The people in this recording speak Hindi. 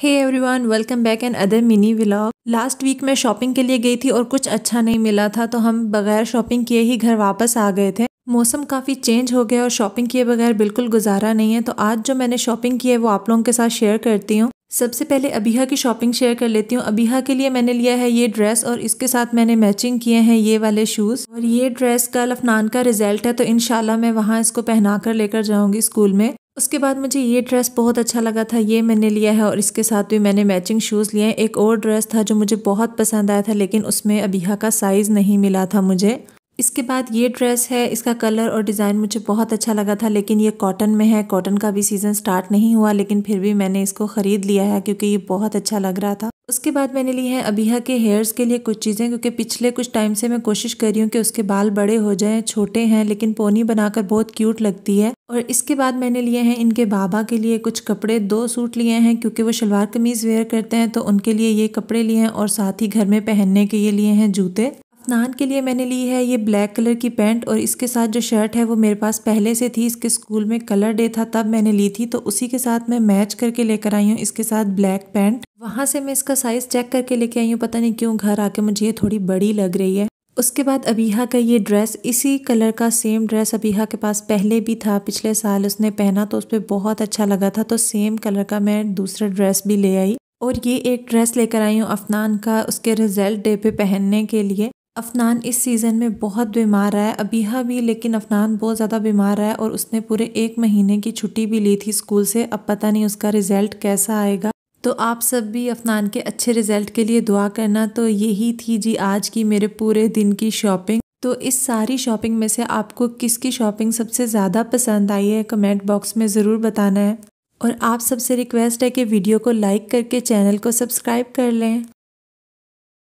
हे everyone welcome back another mini vlog last week मैं शॉपिंग के लिए गई थी और कुछ अच्छा नहीं मिला था तो हम बगैर शॉपिंग किए ही घर वापस आ गए थे मौसम काफ़ी चेंज हो गया और शॉपिंग किए बगैर बिल्कुल गुजारा नहीं है तो आज जो मैंने शॉपिंग की है वो आप लोगों के साथ शेयर करती हूँ सबसे पहले अबीहा की शॉपिंग शेयर कर लेती हूँ अबीहा के लिए मैंने लिया है ये ड्रेस और इसके साथ मैंने मैचिंग किए हैं ये वाले शूज़ और ये ड्रेस कल अफनान का रिजल्ट है तो इन मैं वहाँ इसको पहना कर लेकर जाऊँगी स्कूल में उसके बाद मुझे ये ड्रेस बहुत अच्छा लगा था ये मैंने लिया है और इसके साथ भी मैंने मैचिंग शूज़ लिए हैं एक और ड्रेस था जो मुझे बहुत पसंद आया था लेकिन उसमें अबीहा का साइज़ नहीं मिला था मुझे इसके बाद ये ड्रेस है इसका कलर और डिज़ाइन मुझे बहुत अच्छा लगा था लेकिन ये कॉटन में है कॉटन का भी सीज़न स्टार्ट नहीं हुआ लेकिन फिर भी मैंने इसको ख़रीद लिया है क्योंकि ये बहुत अच्छा लग रहा था उसके बाद मैंने ली है अबीहा के हेयर्स के लिए कुछ चीज़ें क्योंकि पिछले कुछ टाइम से मैं कोशिश कर रही हूँ कि उसके बाल बड़े हो जाएं छोटे हैं लेकिन पोनी बनाकर बहुत क्यूट लगती है और इसके बाद मैंने लिए हैं इनके बाबा के लिए कुछ कपड़े दो सूट लिए हैं क्योंकि वो शलवार कमीज़ वेयर करते हैं तो उनके लिए ये कपड़े लिए हैं और साथ ही घर में पहनने के ये लिए हैं जूते स्नान के लिए मैंने ली है ये ब्लैक कलर की पैंट और इसके साथ जो शर्ट है वो मेरे पास पहले से थी इसके स्कूल में कलर डे था तब मैंने ली थी तो उसी के साथ मैं मैच करके लेकर आई हूँ इसके साथ ब्लैक पैंट वहाँ से मैं इसका साइज़ चेक करके लेके आई हूँ पता नहीं क्यों घर आके मुझे ये थोड़ी बड़ी लग रही है उसके बाद अबीहा का ये ड्रेस इसी कलर का सेम ड्रेस अबीहा के पास पहले भी था पिछले साल उसने पहना तो उस पर बहुत अच्छा लगा था तो सेम कलर का मैं दूसरा ड्रेस भी ले आई और ये एक ड्रेस लेकर आई हूँ अफनान का उसके रिजल्ट डे पे पहनने के लिए अफनान इस सीज़न में बहुत बीमार रहा है अभी हाँ भी लेकिन अफनान बहुत ज़्यादा बीमार रहा है और उसने पूरे एक महीने की छुट्टी भी ली थी स्कूल से अब पता नहीं उसका रिज़ल्ट कैसा आएगा तो आप सब भी अफनान के अच्छे रिज़ल्ट के लिए दुआ करना तो यही थी जी आज की मेरे पूरे दिन की शॉपिंग तो इस सारी शॉपिंग में से आपको किसकी शॉपिंग सबसे ज़्यादा पसंद आई है कमेंट बॉक्स में ज़रूर बताना है और आप सबसे रिक्वेस्ट है कि वीडियो को लाइक करके चैनल को सब्सक्राइब कर लें